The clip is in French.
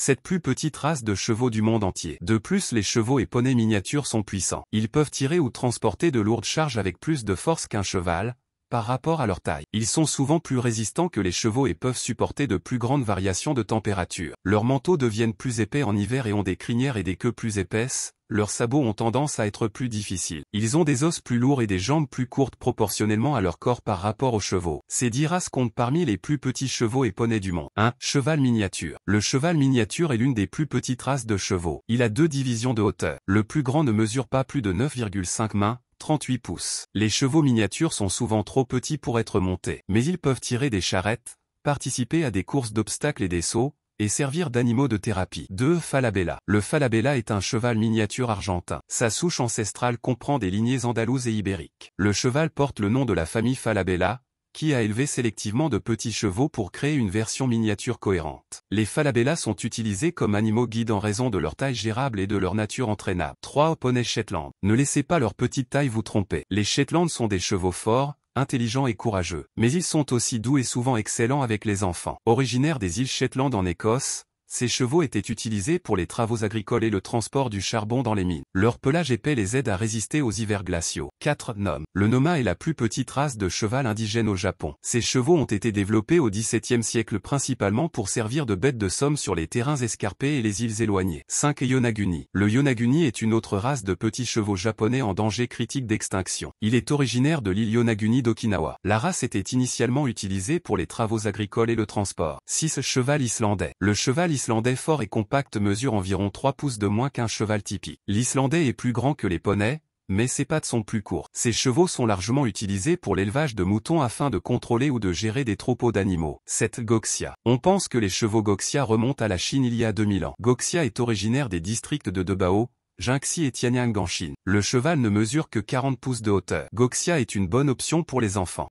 cette plus petite race de chevaux du monde entier. De plus, les chevaux et poneys miniatures sont puissants. Ils peuvent tirer ou transporter de lourdes charges avec plus de force qu'un cheval, par rapport à leur taille. Ils sont souvent plus résistants que les chevaux et peuvent supporter de plus grandes variations de température. Leurs manteaux deviennent plus épais en hiver et ont des crinières et des queues plus épaisses, leurs sabots ont tendance à être plus difficiles. Ils ont des os plus lourds et des jambes plus courtes proportionnellement à leur corps par rapport aux chevaux. Ces dix races comptent parmi les plus petits chevaux et poneys du monde. 1. Cheval miniature. Le cheval miniature est l'une des plus petites races de chevaux. Il a deux divisions de hauteur. Le plus grand ne mesure pas plus de 9,5 mains, 38 pouces. Les chevaux miniatures sont souvent trop petits pour être montés, mais ils peuvent tirer des charrettes, participer à des courses d'obstacles et des sauts, et servir d'animaux de thérapie. 2. Falabella. Le Falabella est un cheval miniature argentin. Sa souche ancestrale comprend des lignées andalouses et ibériques. Le cheval porte le nom de la famille Falabella, qui a élevé sélectivement de petits chevaux pour créer une version miniature cohérente. Les Falabella sont utilisés comme animaux guides en raison de leur taille gérable et de leur nature entraînable. 3. Poney Shetland. Ne laissez pas leur petite taille vous tromper. Les Shetland sont des chevaux forts, intelligents et courageux. Mais ils sont aussi doux et souvent excellents avec les enfants. Originaires des îles Shetland en Écosse, ces chevaux étaient utilisés pour les travaux agricoles et le transport du charbon dans les mines. Leur pelage épais les aide à résister aux hivers glaciaux. 4. Nom. Le Noma est la plus petite race de cheval indigène au Japon. Ces chevaux ont été développés au XVIIe siècle principalement pour servir de bêtes de somme sur les terrains escarpés et les îles éloignées. 5. Yonaguni. Le Yonaguni est une autre race de petits chevaux japonais en danger critique d'extinction. Il est originaire de l'île Yonaguni d'Okinawa. La race était initialement utilisée pour les travaux agricoles et le transport. 6. Cheval islandais. Le cheval l'Islandais fort et compact mesure environ 3 pouces de moins qu'un cheval tipi. L'Islandais est plus grand que les poneys, mais ses pattes sont plus courtes. Ces chevaux sont largement utilisés pour l'élevage de moutons afin de contrôler ou de gérer des troupeaux d'animaux. 7. Goxia. On pense que les chevaux Goxia remontent à la Chine il y a 2000 ans. Goxia est originaire des districts de Debao, Jinxi et Tianyang en Chine. Le cheval ne mesure que 40 pouces de hauteur. Goxia est une bonne option pour les enfants.